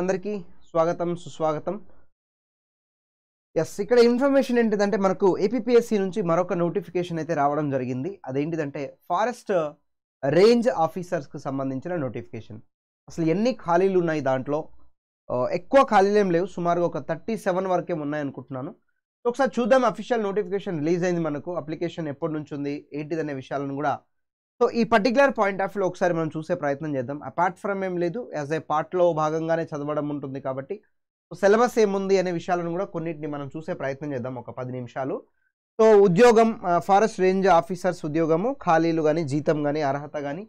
అందరికీ స్వాగతం సుస్వాగతం ఎస్ ఇక్కడ ఇన్ఫర్మేషన్ ఏంటిదంటే మనకు ఏపీఎస్సి నుంచి మరొక నోటిఫికేషన్ అయితే రావడం జరిగింది అదేంటిదంటే ఫారెస్ట్ రేంజ్ ఆఫీసర్స్కి సంబంధించిన నోటిఫికేషన్ అసలు ఎన్ని ఖాళీలు ఉన్నాయి దాంట్లో ఎక్కువ ఖాళీలు ఏం లేవు సుమారుగా ఒక థర్టీ సెవెన్ వరకే ఉన్నాయి అనుకుంటున్నాను ఒకసారి చూద్దాం అఫీషియల్ నోటిఫికేషన్ రిలీజ్ అయింది మనకు అప్లికేషన్ ఎప్పటి నుంచి ఉంది ఏంటిదనే విషయాలను కూడా సో ఈ పర్టికులర్ పాయింట్ ఆఫ్ వ్యూ ఒకసారి మనం చూసే ప్రయత్నం చేద్దాం అపార్ట్ ఫ్రమ్ ఏం లేదు యాజ్ ఏ పార్ట్లో భాగంగానే చదవడం ఉంటుంది కాబట్టి సిలబస్ ఏముంది అనే విషయాలను కూడా కొన్నిటిని మనం చూసే ప్రయత్నం చేద్దాం ఒక పది నిమిషాలు సో ఉద్యోగం ఫారెస్ట్ రేంజ్ ఆఫీసర్స్ ఉద్యోగము ఖాళీలు కానీ జీతం కానీ అర్హత కానీ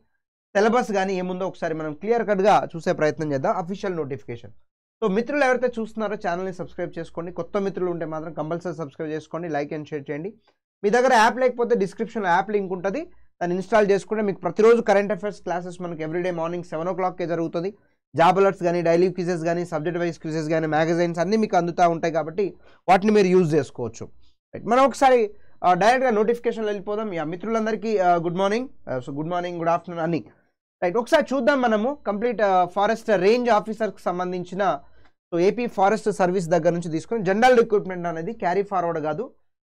సిలబస్ కానీ ఏముందో ఒకసారి మనం క్లియర్ కట్గా చూసే ప్రయత్నం చేద్దాం అఫీషియల్ నోటిఫికేషన్ సో మిత్రులు ఎవరైతే చూస్తున్నారో ఛానల్ని సబ్స్క్రైబ్ చేసుకోండి కొత్త మిత్రులు ఉంటే మాత్రం కంపల్సరీ సబ్స్క్రైబ్ చేసుకోండి లైక్ అండ్ షేర్ చేయండి మీ దగ్గర యాప్ లేకపోతే డిస్క్రిప్షన్లో యాప్ లింక్ ఉంటుంది దాన్ని ఇన్స్టాల్ చేసుకుంటే మీకు ప్రతిరోజు కరెంట్ అఫేర్స్ క్లాసెస్ మనకి ఎవ్రీడే మార్నింగ్ సెవెన్ ఓ క్లాక్కే జరుగుతుంది జాబ్ అలర్ట్స్ కానీ డైలీ క్విజెస్ కానీ సబ్జెక్ట్ వైజ్ క్విజెస్ కానీ మ్యాగజైన్స్ అన్నీ మీకు అందుతూ ఉంటాయి కాబట్టి వాటిని మీరు యూజ్ చేసుకోవచ్చు మనం ఒకసారి డైరెక్ట్గా నోటిఫికేషన్లో వెళ్ళిపోదాం యా మిత్రులందరికీ good morning so good morning good afternoon అని రైట్ ఒకసారి చూద్దాం మనము కంప్లీట్ ఫారెస్ట్ రేంజ్ ఆఫీసర్కి సంబంధించిన సో ఏపీ ఫారెస్ట్ సర్వీస్ దగ్గర నుంచి తీసుకుని జనరల్ రిక్రూట్మెంట్ అనేది క్యారీ ఫార్వర్డ్ కాదు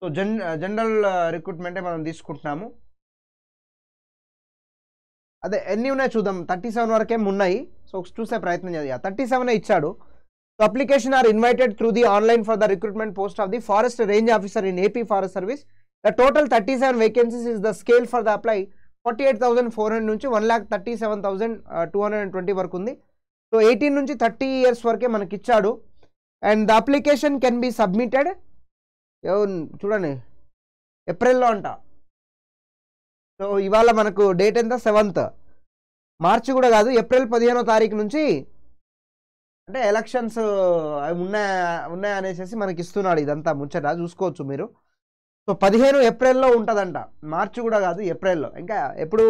సో జన్ జనరల్ రిక్రూట్మెంటే మనం తీసుకుంటున్నాము అదే ఎన్ని ఉన్నాయి చూద్దాం థర్టీ సెవెన్ వరకేం ఉన్నాయి సో చూసే ప్రయత్నం చేయాలి థర్టీ సెవెన్ ఇచ్చాడు so application are invited through the online for the recruitment post of the forest range officer in AP forest service the total thirty seven vacancies is the scale for the apply forty eight thousand four hundred నుంచి one lakh thirty seven thousand two hundred and twenty వరకు ఉంది so eighteen నుంచి thirty years వరకే మనకి ఇచ్చాడు and the application can be submitted చూడండి ఏప్రిల్లో అంట సో ఇవాళ మనకు డేట్ ఎంత సెవెంత్ మార్చి కూడా కాదు ఏప్రిల్ పదిహేనో తారీఖు నుంచి అంటే ఎలక్షన్స్ అవి ఉన్నాయా ఉన్నాయా అనేసి మనకి ఇస్తున్నాడు ఇదంతా ముచ్చట చూసుకోవచ్చు మీరు సో పదిహేను ఏప్రిల్లో ఉంటుందంట మార్చి కూడా కాదు ఏప్రిల్లో ఇంకా ఎప్పుడు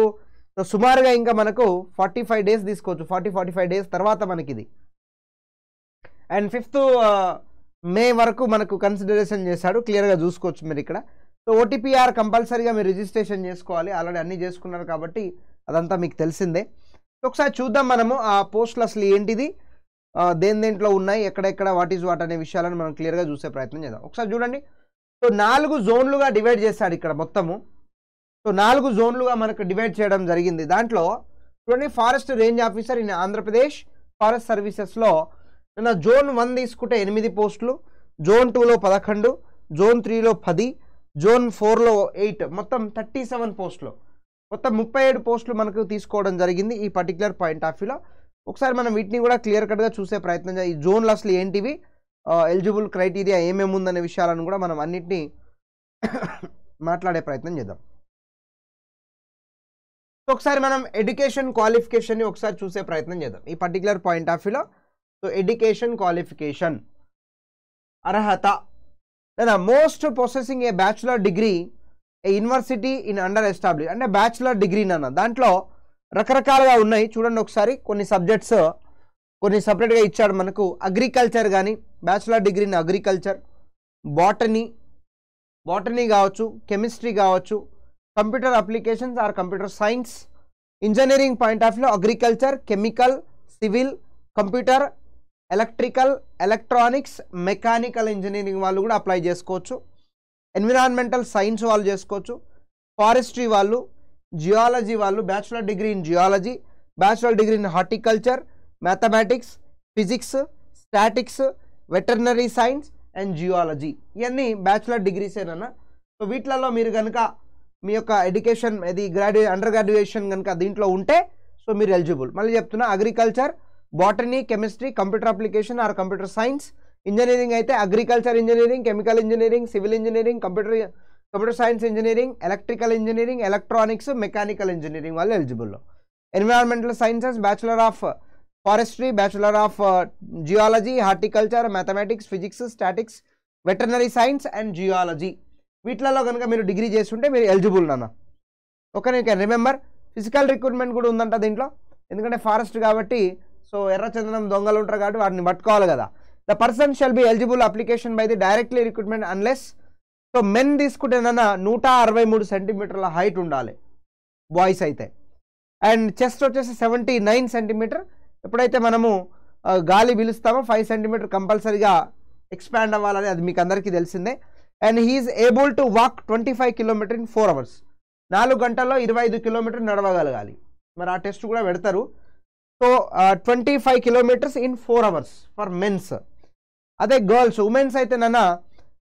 సో సుమారుగా ఇంకా మనకు ఫార్టీ ఫైవ్ డేస్ తీసుకోవచ్చు ఫార్టీ ఫార్టీ ఫైవ్ డేస్ తర్వాత మనకి ఇది అండ్ ఫిఫ్త్ మే వరకు మనకు కన్సిడరేషన్ చేశాడు క్లియర్గా చూసుకోవచ్చు మీరు ఇక్కడ సో ఓటీపీఆర్ కంపల్సరీగా మీరు రిజిస్ట్రేషన్ చేసుకోవాలి ఆల్రెడీ అన్నీ చేసుకున్నారు కాబట్టి అదంతా మీకు తెలిసిందే ఒకసారి చూద్దాం మనము ఆ పోస్టులు అసలు ఏంటిది దేని దేంట్లో ఉన్నాయి ఎక్కడెక్కడ వాట్ ఈజ్ వాట్ అనే విషయాలను మనం క్లియర్గా చూసే ప్రయత్నం చేద్దాం ఒకసారి చూడండి సో నాలుగు జోన్లుగా డివైడ్ చేశాడు ఇక్కడ మొత్తము సో నాలుగు జోన్లుగా మనకు డివైడ్ చేయడం జరిగింది దాంట్లో చూడండి forest range officer in Andhra Pradesh forest సర్వీసెస్లో నిన్న జోన్ వన్ తీసుకుంటే ఎనిమిది పోస్టులు జోన్ టూలో పదకొండు జోన్ త్రీలో పది జోన్ ఫోర్లో ఎయిట్ మొత్తం థర్టీ సెవెన్ పోస్టులు మొత్తం ముప్పై ఏడు పోస్టులు మనకు తీసుకోవడం జరిగింది ఈ పర్టికులర్ పాయింట్ ఆఫ్ వ్యూలో ఒకసారి మనం వీటిని కూడా క్లియర్ కట్గా చూసే ప్రయత్నం ఈ జోన్లు అసలు ఏంటివి ఎలిజిబుల్ క్రైటీరియా ఏమేమి ఉందనే విషయాలను కూడా మనం అన్నిటినీ మాట్లాడే ప్రయత్నం చేద్దాం ఒకసారి మనం ఎడ్యుకేషన్ క్వాలిఫికేషన్ని ఒకసారి చూసే ప్రయత్నం చేద్దాం ఈ పర్టికులర్ పాయింట్ ఆఫ్ వ్యూలో సో ఎడ్యుకేషన్ క్వాలిఫికేషన్ అర్హత లేదా most processing a bachelor degree a university in under establish అంటే బ్యాచులర్ డిగ్రీ అన్న దాంట్లో రకరకాలుగా ఉన్నాయి చూడండి ఒకసారి కొన్ని సబ్జెక్ట్స్ కొన్ని సపరేట్గా ఇచ్చాడు మనకు అగ్రికల్చర్ కానీ bachelor degree in agriculture botany botany కావచ్చు కెమిస్ట్రీ కావచ్చు computer applications or computer science engineering point of view agriculture chemical civil computer electrical electronics mechanical engineering వాళ్ళు కూడా అప్లై చేసుకోవచ్చు ఎన్విరాన్మెంటల్ సైన్స్ వాళ్ళు చేసుకోవచ్చు ఫారెస్ట్రీ వాళ్ళు జియాలజీ వాళ్ళు bachelor degree in geology bachelor degree in horticulture mathematics physics statics veterinary science and geology ఇవన్నీ బ్యాచులర్ డిగ్రీసేనన్నా సో వీటిలలో మీరు కనుక మీ యొక్క ఎడ్యుకేషన్ ఇది గ్రాడ్యుయే అండర్ గ్రాడ్యుయేషన్ కనుక దీంట్లో ఉంటే సో మీరు ఎలిజిబుల్ మళ్ళీ చెప్తున్నా agriculture botany chemistry computer application or computer science engineering అయితే agriculture engineering chemical engineering civil engineering computer computer science engineering electrical engineering electronics mechanical engineering వాళ్ళు eligible environmental sciences bachelor of forestry bachelor of geology horticulture mathematics physics statics veterinary science and geology వీటిలలో కనుక మీరు degree చేస్తుంటే మీరు eligible నాన్న okay నేను remember physical recruitment కూడా ఉందంట దీంట్లో ఎందుకంటే ఫారెస్ట్ కాబట్టి సో ఎర్రచందనం దొంగలు ఉంటారు కాబట్టి వాటిని పట్టుకోవాలి కదా the person shall be eligible application by the directly recruitment unless so men తీసుకుంటేనన్నా నూట అరవై మూడు సెంటీమీటర్ల హైట్ ఉండాలి బాయ్స్ అయితే అండ్ చెస్ట్ వచ్చేసి సెవెంటీ నైన్ సెంటీమీటర్ ఎప్పుడైతే మనము గాలి పిలుస్తామో ఫైవ్ సెంటీమీటర్ కంపల్సరీగా ఎక్స్పాండ్ అవ్వాలని అది మీకు అందరికీ తెలిసిందే and he is able to walk twenty five kilometre in four hours నాలుగు గంటల్లో ఇరవై ఐదు కిలోమీటర్ నడవగలగాలి మరి ఆ టెస్ట్ కూడా పెడతారు so twenty five kilometres in four hours for mens అదే గర్ల్స్ ఉమెన్స్ అయితే నన్న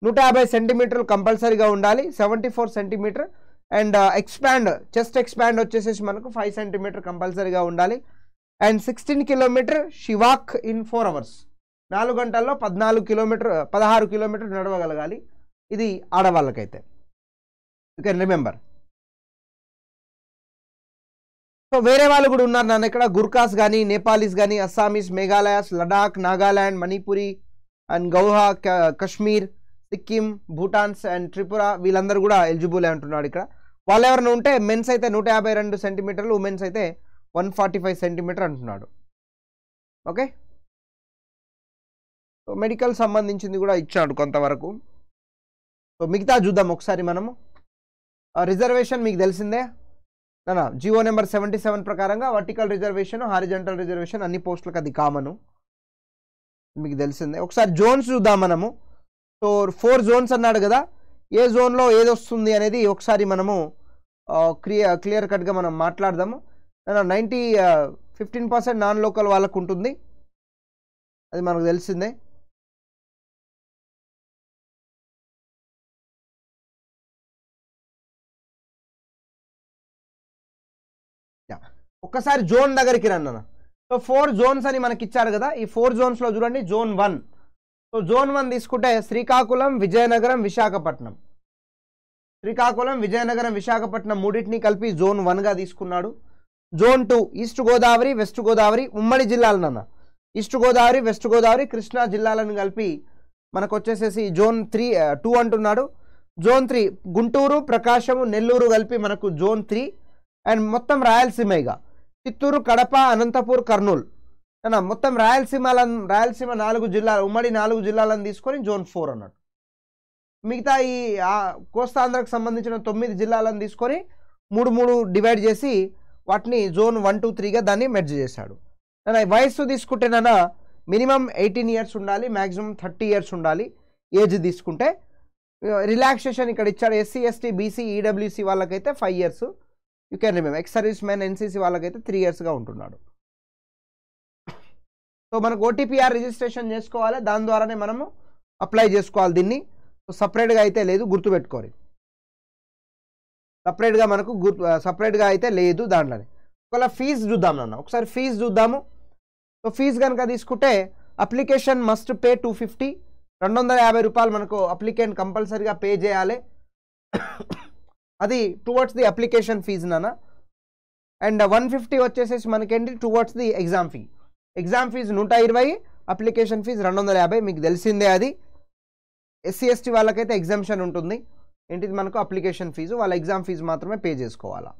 నూట యాభై సెంటీమీటర్లు కంపల్సరీగా ఉండాలి seventy four centimetre and expand chest expand వచ్చేసేసి మనకు ఫైవ్ సెంటీమీటర్ కంపల్సరీగా ఉండాలి and sixteen kilometre she walk in four hours నాలుగు గంటల్లో పద్నాలుగు కిలోమీటర్ పదహారు కిలోమీటర్ నడవగలగాలి ఇది ఆడవాళ్ళకైతే యూ కెన్ రిమెంబర్ సో వేరే వాళ్ళు కూడా ఉన్నారు నన్ను ఇక్కడ గుర్కాస్ కానీ నేపాలీస్ కానీ అస్సామీస్ మేఘాలయాస్ లడాక్ నాగాల్యాండ్ మణిపురి అండ్ గౌహా కశ్మీర్ సిక్కిం భూటాన్స్ అండ్ త్రిపుర వీళ్ళందరూ కూడా ఎలిజిబుల్ ఉంటున్నాడు ఇక్కడ వాళ్ళు ఎవరైనా ఉంటే మెన్స్ అయితే నూట యాభై రెండు సెంటీమీటర్లు ఉమెన్స్ అయితే వన్ ఫార్టీ ఫైవ్ సెంటీమీటర్ అంటున్నాడు ఓకే సో మెడికల్ సంబంధించింది కూడా ఇచ్చాడు కొంతవరకు సో మిగతా చూద్దాం ఒకసారి మనము రిజర్వేషన్ మీకు తెలిసిందే నా జియో నెంబర్ సెవెంటీ సెవెన్ ప్రకారంగా వర్టికల్ రిజర్వేషన్ హారిజెంటల్ రిజర్వేషన్ అన్ని పోస్టులకు అది కామను మీకు తెలిసిందే ఒకసారి జోన్స్ చూద్దాం మనము సో ఫోర్ జోన్స్ అన్నాడు కదా ఏ జోన్లో ఏది వస్తుంది అనేది ఒకసారి మనము క్లియర్ క్లియర్ కట్గా మనం మాట్లాడదాము ninety fifteen percent non local వాళ్ళకు ఉంటుంది అది మనకు తెలిసిందే ఒక్కసారి జోన్ దగ్గరికి రన్న సో ఫోర్ జోన్స్ అని మనకి ఇచ్చారు కదా ఈ ఫోర్ జోన్స్లో చూడండి zone one so zone one తీసుకుంటే శ్రీకాకుళం విజయనగరం విశాఖపట్నం శ్రీకాకుళం విజయనగరం విశాఖపట్నం మూడింటిని కలిపి జోన్ వన్గా తీసుకున్నాడు zone two east Godavari west Godavari ఉమ్మడి జిల్లాలనన్న ఈస్ట్ గోదావరి వెస్ట్ గోదావరి కృష్ణా జిల్లాలను కలిపి మనకు వచ్చేసేసి జోన్ త్రీ టూ అంటున్నాడు జోన్ త్రీ గుంటూరు ప్రకాశము నెల్లూరు కలిపి మనకు జోన్ త్రీ అండ్ మొత్తం రాయలసీమ ఇగా చిత్తూరు కడప అనంతపూర్ కర్నూలు అన్నా మొత్తం రాయలసీమలను రాయలసీమ నాలుగు జిల్లాలు ఉమ్మడి నాలుగు జిల్లాలను తీసుకొని జోన్ ఫోర్ అన్నట్టు మిగతా ఈ కోస్తాంధ్రకు సంబంధించిన తొమ్మిది జిల్లాలను తీసుకొని మూడు మూడు డివైడ్ చేసి వాటిని జోన్ వన్ టూ త్రీగా దాన్ని మెర్జ్ చేశాడు నా వయస్సు తీసుకుంటేనన్నా మినిమం ఎయిటీన్ ఇయర్స్ ఉండాలి మ్యాక్సిమం థర్టీ ఇయర్స్ ఉండాలి ఏజ్ తీసుకుంటే రిలాక్సేషన్ ఇక్కడ ఇచ్చాడు ఎస్సీ ఎస్టీ బీసీ ఈడబ్ల్యూసీ వాళ్ళకైతే five years you can remember ex service man NCC వాళ్ళకైతే త్రీ ఇయర్స్గా ఉంటున్నాడు సో మనకు ఓటీపీఆర్ రిజిస్ట్రేషన్ చేసుకోవాలి దాని ద్వారానే మనము అప్లై చేసుకోవాలి దీన్ని సో సపరేట్గా అయితే లేదు గుర్తుపెట్టుకోరు సపరేట్గా మనకు గుర్తు సపరేట్గా అయితే లేదు దాంట్లోనే ఒకవేళ ఫీజు చూద్దాం నాన్న ఒకసారి ఫీజు చూద్దాము సో ఫీజు కనుక తీసుకుంటే application must pay two fifty రెండు వందల యాభై రూపాయలు మనకు అప్లికేషన్ కంపల్సరీగా పే చేయాలి అది టువర్డ్స్ ది అప్లికేషన్ ఫీజు నాన్న అండ్ వన్ ఫిఫ్టీ వచ్చేసేసి మనకేంటి towards the exam fee exam fees నూట ఇరవై అప్లికేషన్ ఫీజు రెండు వందల యాభై మీకు తెలిసిందే అది ఎస్సీ ఎస్టీ వాళ్ళకైతే ఎగ్జామ్షన్ ఉంటుంది ఏంటిది మనకు అప్లికేషన్ ఫీజు వాళ్ళ ఎగ్జామ్ ఫీజు మాత్రమే పే చేసుకోవాలా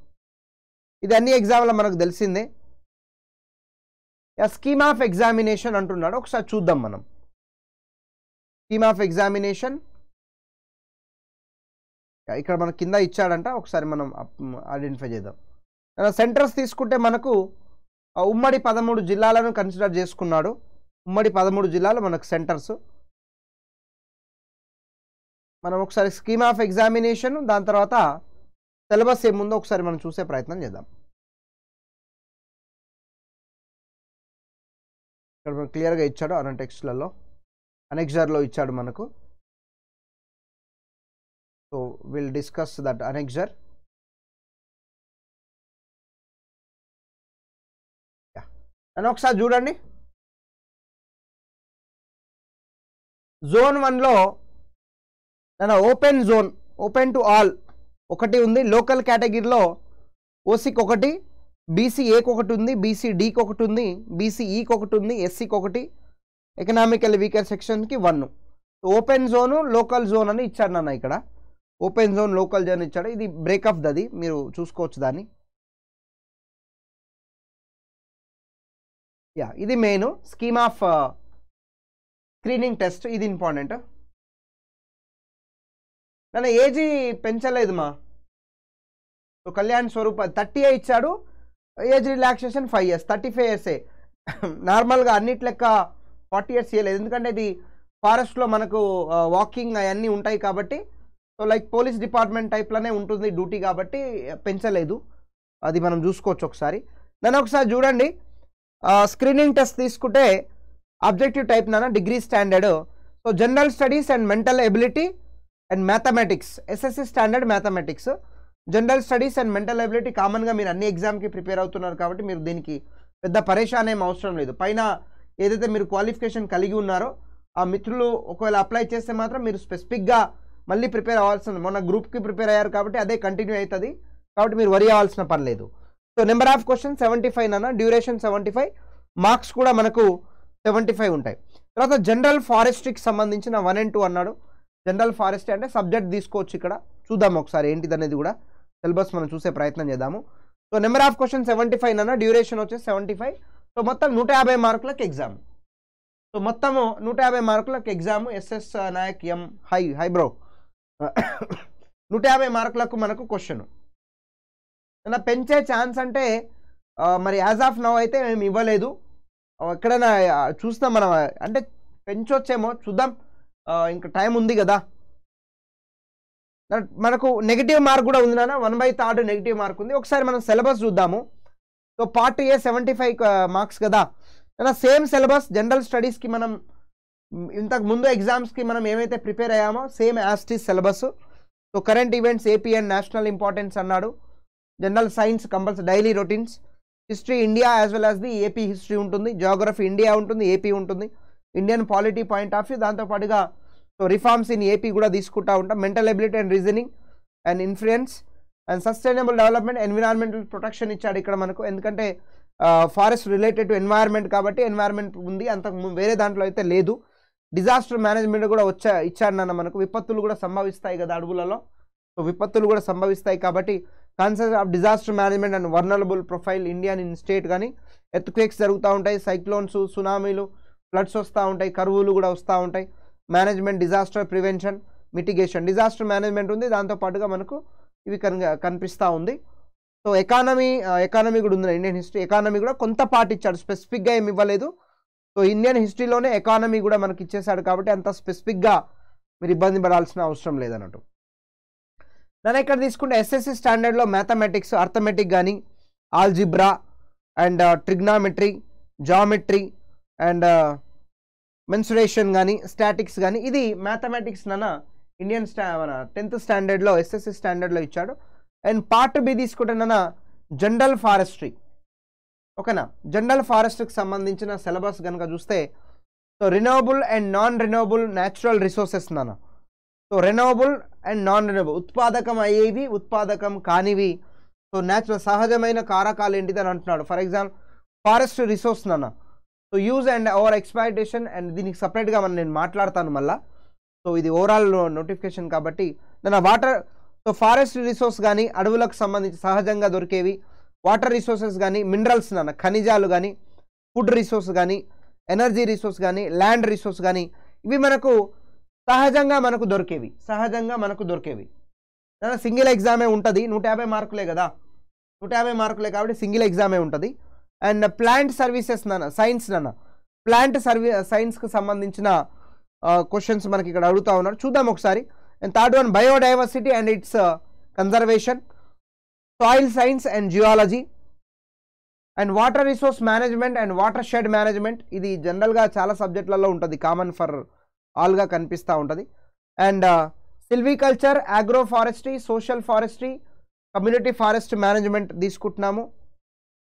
ఇది అన్ని ఎగ్జామ్లో మనకు తెలిసిందే స్కీమ్ ఆఫ్ ఎగ్జామినేషన్ అంటున్నాడు ఒకసారి చూద్దాం మనం స్కీమ్ ఆఫ్ ఎగ్జామినేషన్ ఇక్కడ మనకు కింద ఇచ్చాడంట ఒకసారి మనం ఐడెంటిఫై చేద్దాం సెంటర్స్ తీసుకుంటే మనకు ఉమ్మడి పదమూడు జిల్లాలను కన్సిడర్ చేసుకున్నాడు ఉమ్మడి పదమూడు జిల్లాలు మనకు సెంటర్స్ మనం ఒకసారి స్కీమ్ ఆఫ్ ఎగ్జామినేషన్ దాని తర్వాత సిలబస్ ఏముందో ఒకసారి మనం చూసే ప్రయత్నం చేద్దాం ఇక్కడ మనం క్లియర్గా ఇచ్చాడు అన టెక్స్ట్లలో అనెక్జర్లో ఇచ్చాడు మనకు So, we will discuss that annexure. అని ఒకసారి చూడండి జోన్ వన్లో నన్ను open zone open to all ఒకటి ఉంది లోకల్ కేటగిరీలో ఓసీకి ఒకటి బీసీ ఏకి ఒకటి ఉంది బీసీ డికి ఒకటి ఉంది బీసీ ఈకి e ఒకటి ఉంది ఎస్సీకి ఒకటి ఎకనామికల్ వీకర్ సెక్షన్కి one open zone local zone అని ఇచ్చారు నాన్న ఇక్కడ ఓపెన్ జోన్ లోకల్ జోన్ ఇచ్చాడు ఇది బ్రేక్ ఆఫ్ దది మీరు చూసుకోవచ్చు దాన్ని యా ఇది main scheme of screening test ఇది ఇంపార్టెంట్ నన్ను ఏజీ పెంచలేదు మా కళ్యాణ్ స్వరూప థర్టీ ఇచ్చాడు age relaxation five years thirty five ఇయర్సే నార్మల్గా అన్నిటి లెక్క ఫార్టీ ఇయర్స్ ఇవ్వలేదు ఎందుకంటే ఇది ఫారెస్ట్లో మనకు వాకింగ్ uh, అవన్నీ ఉంటాయి కాబట్టి సో లైక్ పోలీస్ డిపార్ట్మెంట్ టైప్లోనే ఉంటుంది డ్యూటీ కాబట్టి పెంచలేదు అది మనం చూసుకోవచ్చు ఒకసారి నన్ను ఒకసారి చూడండి స్క్రీనింగ్ టెస్ట్ తీసుకుంటే అబ్జెక్టివ్ టైప్ నాన్న degree standard so general studies and mental ability and mathematics SSC standard mathematics general studies and mental ability కామన్గా మీరు అన్ని ఎగ్జామ్కి ప్రిపేర్ అవుతున్నారు కాబట్టి మీరు దీనికి పెద్ద పరేషాన్ ఏం అవసరం లేదు పైన ఏదైతే మీరు క్వాలిఫికేషన్ కలిగి ఉన్నారో ఆ మిత్రులు ఒకవేళ అప్లై చేస్తే మాత్రం మీరు స్పెసిఫిక్గా మళ్ళీ ప్రిపేర్ అవ్వాల్సిన మొన్న గ్రూప్కి ప్రిపేర్ అయ్యారు కాబట్టి అదే కంటిన్యూ అవుతుంది కాబట్టి మీరు వరి అవ్వాల్సిన పని లేదు so number of question seventy five అన్న డ్యూరేషన్ సెవెంటీ ఫైవ్ మార్క్స్ కూడా మనకు సెవెంటీ ఫైవ్ ఉంటాయి తర్వాత జనరల్ ఫారెస్ట్రీకి సంబంధించిన వన్ అండ్ టూ అన్నాడు జనరల్ ఫారెస్ట్రీ అంటే సబ్జెక్ట్ తీసుకోవచ్చు ఇక్కడ చూద్దాం ఒకసారి ఏంటిదనేది కూడా సిలబస్ మనం చూసే ప్రయత్నం చేద్దాము so number of question seventy five అన్న డ్యూరేషన్ వచ్చేసి సెవెంటీ ఫైవ్ సో మొత్తం నూట యాభై మార్కులకు ఎగ్జామ్ సో మొత్తము నూట యాభై మార్కులకు ఎగ్జామ్ ఎస్ఎస్ నాయక్ ఎం హై హై బ్రో నూట యాభై మార్కులకు మనకు క్వశ్చన్ అలా పెంచే ఛాన్స్ అంటే మరి యాజ్ ఆఫ్ నవ్ అయితే మేము ఇవ్వలేదు ఎక్కడైనా చూస్తాం మనం అంటే పెంచొచ్చేమో చూద్దాం ఇంకా టైం ఉంది కదా మనకు నెగిటివ్ మార్క్ కూడా ఉంది నాన్న one by third negative mark ఉంది ఒకసారి మనం సిలబస్ చూద్దాము so part A seventy five marks కదా సేమ్ సిలబస్ జనరల్ స్టడీస్కి మనం ఇంతకు ముందు ఎగ్జామ్స్కి మనం ఏమైతే ప్రిపేర్ అయ్యామో same as it is syllabus so current events AP and national importance అన్నాడు general science compulsory daily routines history India as well as the AP history ఉంటుంది జోగ్రఫీ ఇండియా ఉంటుంది ఏపీ ఉంటుంది Indian polity point of view దాంతోపాటుగా so reforms in AP కూడా తీసుకుంటా ఉంటాం mental ability and reasoning and influence and sustainable development environmental protection ఇచ్చాడు ఇక్కడ మనకు ఎందుకంటే ఫారెస్ట్ రిలేటెడ్ టు ఎన్వైర్మెంట్ కాబట్టి ఎన్వైర్మెంట్ ఉంది అంతకు వేరే దాంట్లో అయితే లేదు డిజాస్టర్ మేనేజ్మెంట్ కూడా వచ్చా ఇచ్చాడన్న మనకు విపత్తులు కూడా సంభవిస్తాయి కదా అడవులలో సో విపత్తులు కూడా సంభవిస్తాయి కాబట్టి concept of disaster management and vulnerable profile Indian in state కానీ ఎత్క్వేక్స్ జరుగుతూ ఉంటాయి సైక్లోన్స్ సునామీలు ఫ్లడ్స్ వస్తూ ఉంటాయి కరువులు కూడా వస్తూ ఉంటాయి management disaster prevention mitigation disaster management ఉంది దాంతోపాటుగా మనకు ఇవి కనిపిస్తూ ఉంది సో ఎకానమీ ఎకానమీ కూడా ఉంది ఇండియన్ హిస్టరీ ఎకానమీ కూడా కొంత పాటిచ్చాడు స్పెసిఫిక్గా ఏమి ఇవ్వలేదు సో ఇండియన్ హిస్టరీలోనే ఎకానమీ కూడా మనకి ఇచ్చేసాడు కాబట్టి అంత స్పెసిఫిక్గా మీరు ఇబ్బంది పడాల్సిన అవసరం లేదన్నట్టు నన్ను ఇక్కడ తీసుకుంటే ఎస్ఎస్సి స్టాండర్డ్లో మ్యాథమెటిక్స్ అర్థమెటిక్ కానీ algebra and trigonometry geometry and mensuration కానీ స్టాటిక్స్ కానీ ఇది మ్యాథమెటిక్స్ నన్న ఇండియన్ స్టా మన టెన్త్ స్టాండర్డ్లో ఎస్ఎస్సి స్టాండర్డ్లో ఇచ్చాడు అండ్ పార్ట్ బి తీసుకుంటే నన్న జనరల్ ఫారెస్ట్రీ ఓకేనా జనరల్ ఫారెస్ట్కి సంబంధించిన సిలబస్ కనుక చూస్తే so renewable and non renewable natural resources నాన్న so renewable and non renewable ఉత్పాదకం అయ్యేవి ఉత్పాదకం కానివి సో న్యాచురల్ సహజమైన కారకాలు ఏంటిది అని అంటున్నాడు ఫర్ ఎగ్జాంపుల్ ఫారెస్ట్ రిసోర్స్ నాన్న so use and over exploitation and దీనికి సపరేట్గా మనం నేను మాట్లాడతాను మళ్ళీ సో ఇది ఓవరాల్ నోటిఫికేషన్ కాబట్టి నా వాటర్ సో ఫారెస్ట్ రిసోర్స్ కానీ అడవులకు సంబంధించి సహజంగా దొరికేవి వాటర్ రిసోర్సెస్ కానీ మినరల్స్ అన్న ఖనిజాలు కానీ ఫుడ్ రిసోర్స్ కానీ ఎనర్జీ రిసోర్స్ కానీ ల్యాండ్ రిసోర్స్ కానీ ఇవి మనకు సహజంగా మనకు దొరికేవి సహజంగా మనకు దొరికేవి సింగిల్ ఎగ్జామే ఉంటుంది నూట యాభై మార్కులే కదా నూట యాభై మార్కులే కాబట్టి సింగిల్ ఎగ్జామే ఉంటుంది అండ్ ప్లాంట్ సర్వీసెస్ నాన్న సైన్స్ నాన్న ప్లాంట్ సర్వీ సైన్స్కి సంబంధించిన క్వశ్చన్స్ మనకి ఇక్కడ అడుగుతూ ఉన్నారు చూద్దాం ఒకసారి and third one biodiversity and its conservation soil science and geology and water resource management and watershed management ఇది జనరల్గా చాలా సబ్జెక్టులలో ఉంటుంది కామన్ ఫర్ ఆల్గా కనిపిస్తూ ఉంటుంది and silviculture agro forestry social forestry community forest management తీసుకుంటున్నాము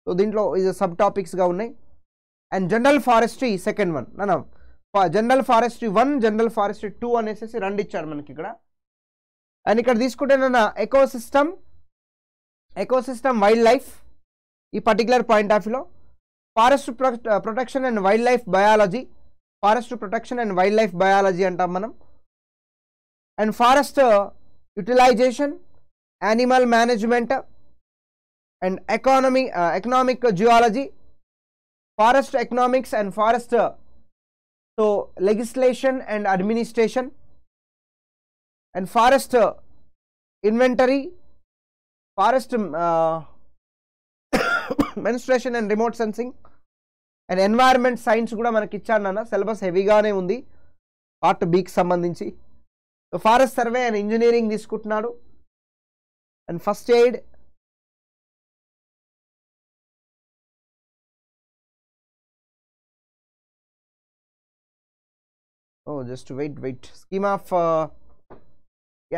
సో దీంట్లో ఇది సబ్ టాపిక్స్గా ఉన్నాయి and general forestry second one నన్న general forestry one general forestry two అనేసి రెండు ఇచ్చారు మనకి ఇక్కడ అండ్ ఇక్కడ తీసుకుంటే నన్న ecosystem ecosystem wildlife ee particular point of view forest uh, protection and wildlife biology forest protection and wildlife biology antam manam and forest uh, utilization animal management and economy uh, economic geology forest economics and forest so legislation and administration and forest inventory forest mensuration and remote sensing and environment science కూడా మనకి ఇచ్చాడు నాన్న syllabus హెవీగానే ఉంది part బీకి సంబంధించి forest survey and engineering తీసుకుంటున్నాడు and first aid oh just wait wait scheme of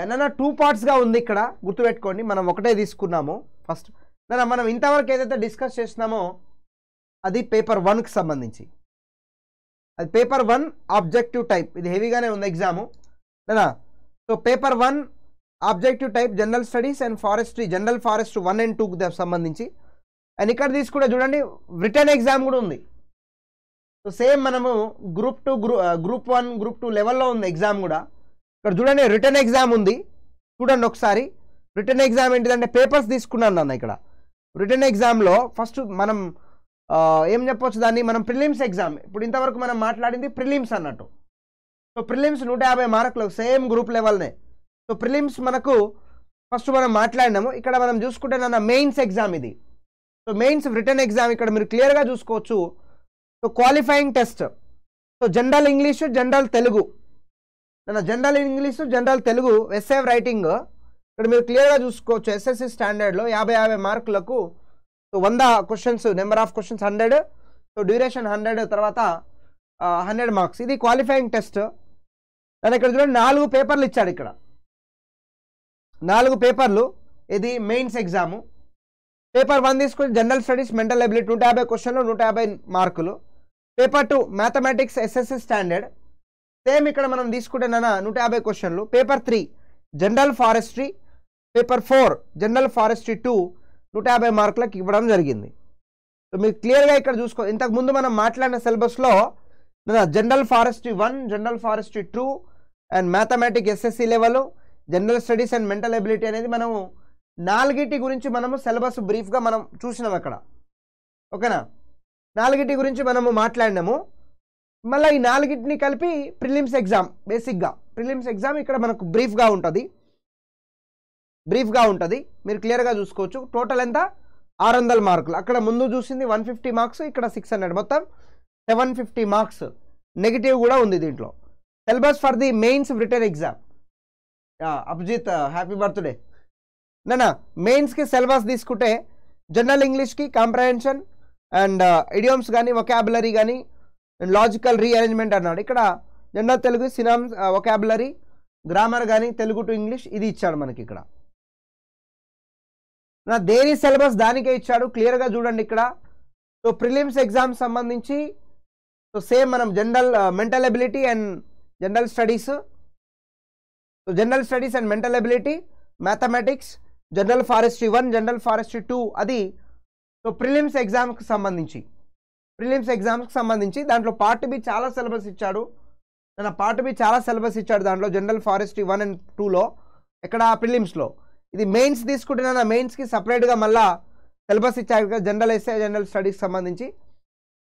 ఏదైనా two పార్ట్స్గా ఉంది ఇక్కడ గుర్తుపెట్టుకోండి మనం ఒకటే తీసుకున్నాము ఫస్ట్ నన్ను మనం ఇంతవరకు ఏదైతే డిస్కస్ చేసినామో అది పేపర్ వన్కి సంబంధించి అది పేపర్ వన్ ఆబ్జెక్టివ్ టైప్ ఇది హెవీగానే ఉంది ఎగ్జాము లేదా so paper one objective type general studies and forestry general forest one and టూకి సంబంధించి అండ్ ఇక్కడ తీసుకుంటే చూడండి రిటర్న్ ఎగ్జామ్ కూడా ఉంది సో సేమ్ మనము group two group group one group two లెవెల్లో ఉంది ఎగ్జామ్ కూడా ఇక్కడ చూడండి రిటర్న్ ఎగ్జామ్ ఉంది చూడండి ఒకసారి రిటర్న్ ఎగ్జామ్ ఏంటిదంటే పేపర్స్ తీసుకున్నాను నన్ను ఇక్కడ రిటర్న్ ఎగ్జామ్లో ఫస్ట్ మనం ఏం చెప్పొచ్చు దాన్ని మనం ప్రిలిమ్స్ ఎగ్జామ్ ఇప్పుడు ఇంతవరకు మనం మాట్లాడింది ప్రిలిమ్స్ అన్నట్టు సో ప్రిలిమ్స్ నూట యాభై మార్కులు సేమ్ గ్రూప్ లెవెల్నే సో ప్రిలిమ్స్ మనకు ఫస్ట్ మనం మాట్లాడినాము ఇక్కడ మనం చూసుకుంటే నన్న మెయిన్స్ ఎగ్జామ్ ఇది సో మెయిన్స్ రిటర్న్ ఎగ్జామ్ ఇక్కడ మీరు క్లియర్గా చూసుకోవచ్చు so qualifying test so general English general Telugu నన్ను general English general Telugu essay writing ఇక్కడ మీరు క్లియర్గా చూసుకోవచ్చు ఎస్ఎస్సి స్టాండర్డ్లో యాభై యాభై మార్కులకు సో వంద questions number of questions hundred so duration hundred తర్వాత హండ్రెడ్ మార్క్స్ ఇది క్వాలిఫైయింగ్ టెస్ట్ దాని ఇక్కడ చూడండి నాలుగు పేపర్లు ఇచ్చాడు ఇక్కడ నాలుగు పేపర్లు ఇది మెయిన్స్ ఎగ్జాము పేపర్ వన్ తీసుకుని జనరల్ స్టడీస్ మెంటల్ ఎబిలిటీ నూట యాభై క్వశ్చన్లు నూట యాభై మార్కులు paper two mathematics SSS standard same ఇక్కడ మనం తీసుకుంటే నాన్న నూట యాభై క్వశ్చన్లు paper three general forestry paper four general forestry two నూట యాభై మార్కులకు ఇవ్వడం జరిగింది సో మీరు క్లియర్గా ఇక్కడ చూసుకో ఇంతకుముందు మనం మాట్లాడిన సిలబస్లో general forestry one general forestry two and mathematic SSC level general studies and mental ability అనేది మనము నాలుగిటి గురించి మనము సిలబస్ బ్రీఫ్గా మనం చూసినాం అక్కడ ఓకేనా నాలుగిటి గురించి మనము మాట్లాడినాము మళ్ళీ ఈ నాలుగింటిని కలిపి ప్రిలిమ్స్ ఎగ్జామ్ బేసిక్గా ప్రిలిమ్స్ ఎగ్జామ్ ఇక్కడ మనకు బ్రీఫ్గా ఉంటుంది బ్రీఫ్గా ఉంటుంది మీరు క్లియర్గా చూసుకోవచ్చు టోటల్ ఎంత ఆరు వందల మార్కులు అక్కడ ముందు చూసింది వన్ ఫిఫ్టీ మార్క్స్ ఇక్కడ సిక్స్ హండ్రెడ్ మొత్తం సెవెన్ ఫిఫ్టీ మార్క్స్ నెగిటివ్ కూడా ఉంది దీంట్లో syllabus for the mains written exam Abhijit happy birthday నానా మెయిన్స్కి సిలబస్ తీసుకుంటే జనరల్ ఇంగ్లీష్కి కాంప్రహెన్షన్ అండ్ ఇడియోమ్స్ కానీ వొకాబులరీ కానీ లాజికల్ రీఅరేంజ్మెంట్ అన్నాడు ఇక్కడ general Telugu synonym vocabulary grammar కానీ తెలుగు టు ఇంగ్లీష్ ఇది ఇచ్చాడు మనకి ఇక్కడ నా దేని సిలబస్ దానికే ఇచ్చాడు క్లియర్గా చూడండి ఇక్కడ సో ప్రిలిమ్స్ ఎగ్జామ్ సంబంధించి సో సేమ్ మనం general mental ability and general studies so general studies and mental ability mathematics general forestry one general forestry two అది సో ప్రిలిమ్స్ ఎగ్జామ్కి సంబంధించి ప్రిలిమ్స్ ఎగ్జామ్స్కి సంబంధించి దాంట్లో పార్ట్ బి చాలా సిలబస్ ఇచ్చాడు నా పార్ట్ బి చాలా సిలబస్ ఇచ్చాడు దాంట్లో జనరల్ ఫారెస్ట్రీ వన్ అండ్ టూలో ఎక్కడ ప్రిలిమ్స్లో ఇది మెయిన్స్ తీసుకుంటే నా మెయిన్స్కి సపరేట్గా మళ్ళా సిలబస్ ఇచ్చాడు కదా జనరల్ ఎస్ఏ జనరల్ స్టడీస్కి సంబంధించి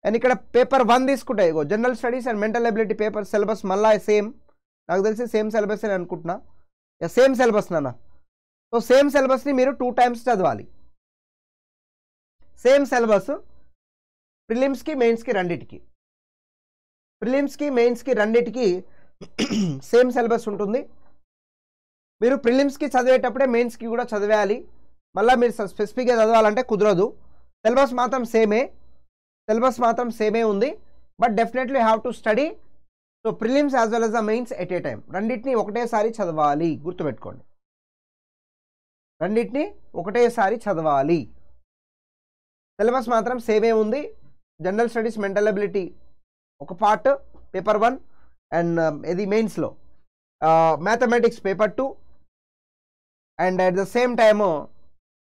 అండ్ ఇక్కడ పేపర్ వన్ తీసుకుంటే ఇగో general studies and mental ability paper syllabus మళ్ళా సేమ్ నాకు తెలిసి సేమ్ సిలబస్ అని అనుకుంటున్నా సేమ్ సిలబస్ నాన్న సో సేమ్ సిలబస్ని మీరు టూ టైమ్స్ చదవాలి సేమ్ సిలబస్ ప్రిలిమ్స్కి మెయిన్స్కి రెండిటికి ప్రిలిమ్స్కి మెయిన్స్కి రెండిటికి సేమ్ సిలబస్ ఉంటుంది మీరు ప్రిలిమ్స్కి చదివేటప్పుడే మెయిన్స్కి కూడా చదివేయాలి మళ్ళీ మీరు స్పెసిఫిక్గా చదవాలంటే కుదరదు సిలబస్ మాత్రం సేమే సిలబస్ మాత్రం సేమే ఉంది but definitely have to study so prelims as well as the mains at a time రెండింటిని ఒకటేసారి చదవాలి గుర్తుపెట్టుకోండి రెండింటిని ఒకటేసారి చదవాలి సిలబస్ మాత్రం సేమే ఉంది జనరల్ స్టడీస్ మెంటల్ అబిలిటీ ఒక part paper one and um, ఇది మెయిన్స్లో mathematics paper two and at the same time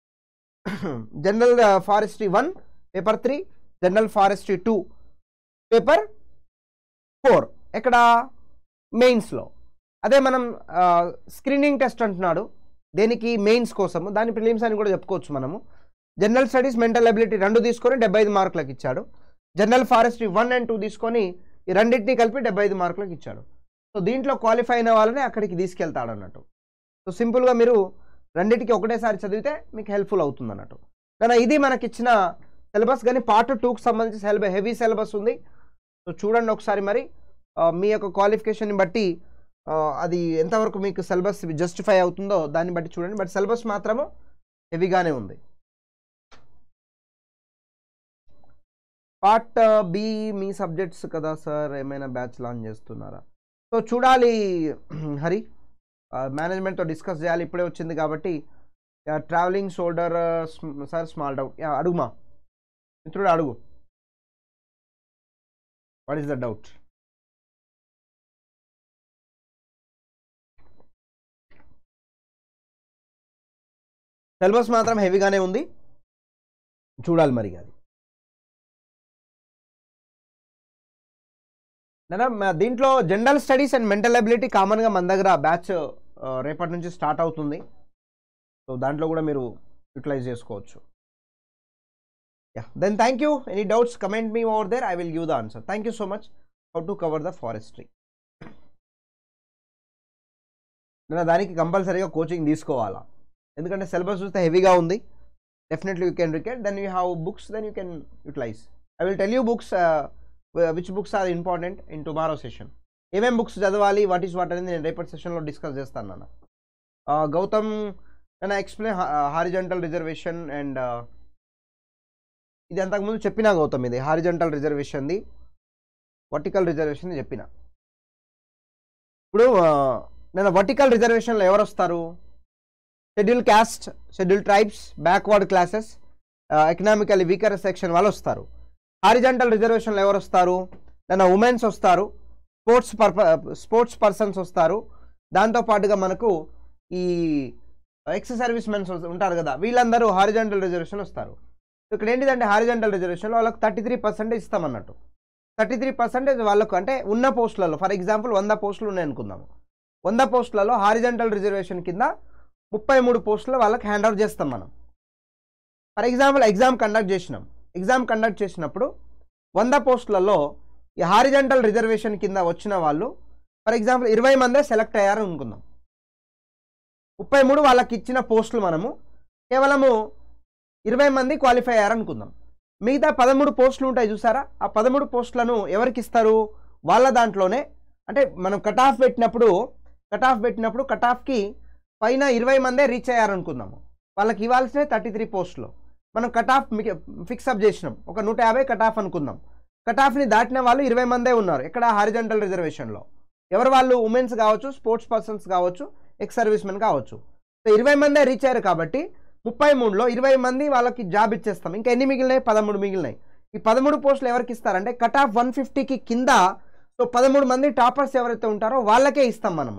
general forestry one paper three general forestry two paper four ఎక్కడ మెయిన్స్లో అదే మనం స్క్రీనింగ్ టెస్ట్ అంటున్నాడు దేనికి మెయిన్స్ కోసము దాని ప్రిలిమ్స్ అని కూడా చెప్పుకోవచ్చు మనము జనరల్ స్టడీస్ మెంటల్ అబిలిటీ రెండు తీసుకొని డెబ్బై ఐదు మార్కులకు ఇచ్చాడు general forestry one and two తీసుకొని ఈ రెండింటినీ కలిపి డెబ్బై ఐదు మార్కులకు ఇచ్చాడు సో దీంట్లో క్వాలిఫై అయిన వాళ్ళని అక్కడికి తీసుకెళ్తాడు అన్నట్టు సో సింపుల్గా మీరు రెండింటికి ఒకటేసారి చదివితే మీకు హెల్ప్ఫుల్ అవుతుంది అన్నట్టు కానీ ఇది మనకిచ్చిన సిలబస్ కానీ పార్ట్ టూకి సంబంధించి సిలబస్ హెవీ సిలబస్ ఉంది సో చూడండి ఒకసారి మరి మీ యొక్క క్వాలిఫికేషన్ని బట్టి అది ఎంతవరకు మీకు సిలబస్ జస్టిఫై అవుతుందో దాన్ని బట్టి చూడండి బట్ సిలబస్ మాత్రము హెవీగానే ఉంది పార్ట్ బి మీ సబ్జెక్ట్స్ కదా సార్ ఏమైనా బ్యాచ్ లాంచ్ చేస్తున్నారా సో చూడాలి హరి మేనేజ్మెంట్తో డిస్కస్ చేయాలి ఇప్పుడే వచ్చింది కాబట్టి travelling shoulder sir small doubt అడుగుమా మిత్రుడు అడుగు what is the doubt syllabus మాత్రం హెవీగానే ఉంది చూడాలి మరి అది నేను దీంట్లో general studies and mental ability కామన్గా మన దగ్గర బ్యాచ్ రేపటి నుంచి స్టార్ట్ అవుతుంది సో దాంట్లో కూడా మీరు యూటిలైజ్ చేసుకోవచ్చు yeah then thank you any doubts comment me over there I will give the answer thank you so much how to cover the forestry నేను దానికి కంపల్సరీగా కోచింగ్ తీసుకోవాలా ఎందుకంటే సిలబస్ చూస్తే హెవీగా ఉంది definitely you can read it then you have books then you can utilize I will tell you books which books are important in tomorrow session ఏమేం books చదవాలి వాట్ ఈస్ వాట్ అనేది నేను రేపటి సెషన్లో డిస్కస్ చేస్తాను నాన్న uh, గౌతమ్ నేను ఎక్స్ప్లెయిన్ హారిజంటల్ రిజర్వేషన్ అండ్ ఇది అంతకుముందు చెప్పినా గౌతమ్ ఇది హారిజంటల్ రిజర్వేషన్ది వర్టికల్ రిజర్వేషన్ చెప్పిన ఇప్పుడు uh, నేను వర్టికల్ రిజర్వేషన్లో ఎవరు వస్తారు schedule caste schedule tribes backward classes economical weaker section వాళ్ళు వస్తారు హారిజంటల్ రిజర్వేషన్లు ఎవరు వస్తారు దాని ఉమెన్స్ వస్తారు స్పోర్ట్స్ స్పోర్ట్స్ పర్సన్స్ వస్తారు దాంతోపాటుగా మనకు ఈ ఎక్స్ సర్వీస్ మెన్స్ ఉంటారు కదా వీళ్ళందరూ హారిజంటల్ రిజర్వేషన్ వస్తారు ఇక్కడ ఏంటిదంటే హారిజంటల్ రిజర్వేషన్లో వాళ్ళకి థర్టీ త్రీ పర్సెంటేజ్ ఇస్తామన్నట్టు థర్టీ త్రీ పర్సెంటేజ్ వాళ్ళకు అంటే ఉన్న పోస్టులలో ఫర్ ఎగ్జాంపుల్ వంద పోస్టులు ఉన్నాయనుకుందాము వంద పోస్టులలో హారిజంటల్ రిజర్వేషన్ కింద ముప్పై మూడు పోస్టులు వాళ్ళకి హ్యాండ్ ఓవర్ చేస్తాం మనం ఫర్ ఎగ్జాంపుల్ ఎగ్జామ్ కండక్ట్ చేసినాం ఎగ్జామ్ కండక్ట్ చేసినప్పుడు వంద పోస్టులలో ఈ హారిజంటల్ రిజర్వేషన్ కింద వచ్చిన వాళ్ళు ఫర్ ఎగ్జాంపుల్ ఇరవై మందే సెలెక్ట్ అయ్యారు అనుకుందాం ముప్పై మూడు వాళ్ళకి ఇచ్చిన పోస్టులు మనము కేవలము ఇరవై మంది క్వాలిఫై అయ్యారు అనుకుందాం మిగతా పదమూడు పోస్టులు ఉంటాయి చూసారా ఆ పదమూడు పోస్టులను ఎవరికి ఇస్తారు వాళ్ళ దాంట్లోనే అంటే మనం కట్ ఆఫ్ పెట్టినప్పుడు కట్ ఆఫ్ పెట్టినప్పుడు కట్ ఆఫ్కి పైన ఇరవై మందే రీచ్ అయ్యారనుకుందాము వాళ్ళకి ఇవ్వాల్సిన థర్టీ త్రీ పోస్టులు మనం కట్ ఆఫ్ ఫిక్స్ అప్ చేసినాం ఒక నూట యాభై కట్ ఆఫ్ అనుకుందాం కట్ ఆఫ్ని దాటిన వాళ్ళు ఇరవై మందే ఉన్నారు ఇక్కడ హారిజెంటల్ రిజర్వేషన్లో ఎవరు వాళ్ళు ఉమెన్స్ కావచ్చు స్పోర్ట్స్ పర్సన్స్ కావచ్చు ఎక్స్ సర్వీస్ మెన్ కావచ్చు సో ఇరవై మందే రీచ్ అయ్యారు కాబట్టి ముప్పై మూడులో ఇరవై మంది వాళ్ళకి జాబ్ ఇచ్చేస్తాం ఇంకా ఎన్ని మిగిలినాయి పదమూడు మిగిలినాయి ఈ పదమూడు పోస్టులు ఎవరికి ఇస్తారంటే కట్ ఆఫ్ వన్ ఫిఫ్టీకి కింద సో పదమూడు మంది టాపర్స్ ఎవరైతే ఉంటారో వాళ్ళకే ఇస్తాం మనం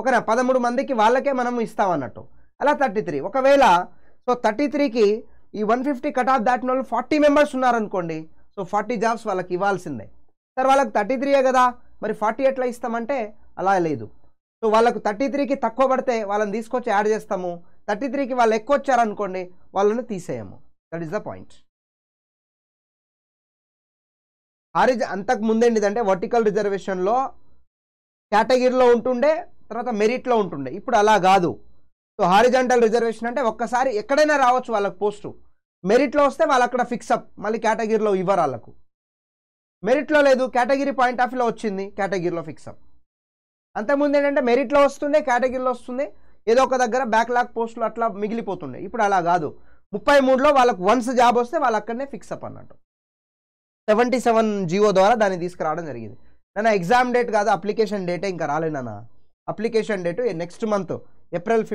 ఒకనా పదమూడు మందికి వాళ్ళకే మనం ఇస్తాం అన్నట్టు అలా థర్టీ త్రీ ఒకవేళ సో థర్టీ త్రీకి ఈ వన్ ఫిఫ్టీ కట్ ఆఫ్ దాటిన వాళ్ళు ఫార్టీ మెంబర్స్ ఉన్నారనుకోండి సో ఫార్టీ జాబ్స్ వాళ్ళకి ఇవ్వాల్సిందే సార్ వాళ్ళకి థర్టీ త్రీయే కదా మరి ఫార్టీ ఎట్లా ఇస్తామంటే అలా లేదు సో వాళ్ళకు థర్టీ త్రీకి తక్కువ పడితే వాళ్ళని తీసుకొచ్చి యాడ్ చేస్తాము థర్టీ త్రీకి వాళ్ళు ఎక్కువ వచ్చారనుకోండి వాళ్ళని తీసేయము దట్ ఈస్ ద పాయింట్ హారిజ అంతకు ముందేంటిదంటే వర్టికల్ రిజర్వేషన్లో కేటగిరీలో ఉంటుండే తర్వాత మెరిట్లో ఉంటుండే ఇప్పుడు అలా కాదు సో హారిజాంటల్ రిజర్వేషన్ అంటే ఒక్కసారి ఎక్కడైనా రావచ్చు వాళ్ళకి పోస్టు మెరిట్లో వస్తే వాళ్ళు అక్కడ ఫిక్స్అప్ మళ్ళీ కేటగిరీలో ఇవ్వరు వాళ్ళకు మెరిట్లో లేదు కేటగిరీ పాయింట్ ఆఫ్ వ్యూలో వచ్చింది కేటగిరీలో ఫిక్స్అప్ అంతకుముందు ఏంటంటే మెరిట్లో వస్తుండే కేటగిరీలో వస్తుంది ఏదో ఒక దగ్గర బ్యాక్లాగ్ పోస్టులు అట్లా మిగిలిపోతుండే ఇప్పుడు అలా కాదు ముప్పై మూడులో వాళ్ళకు వన్స్ జాబ్ వస్తే వాళ్ళు అక్కడనే ఫిక్స్అప్ అన్నట్టు సెవెంటీ సెవెన్ జియో ద్వారా దాన్ని తీసుకురావడం జరిగింది నన్ను ఎగ్జామ్ డేట్ కాదు అప్లికేషన్ డేటే ఇంకా రాలేనా application date next month April fifth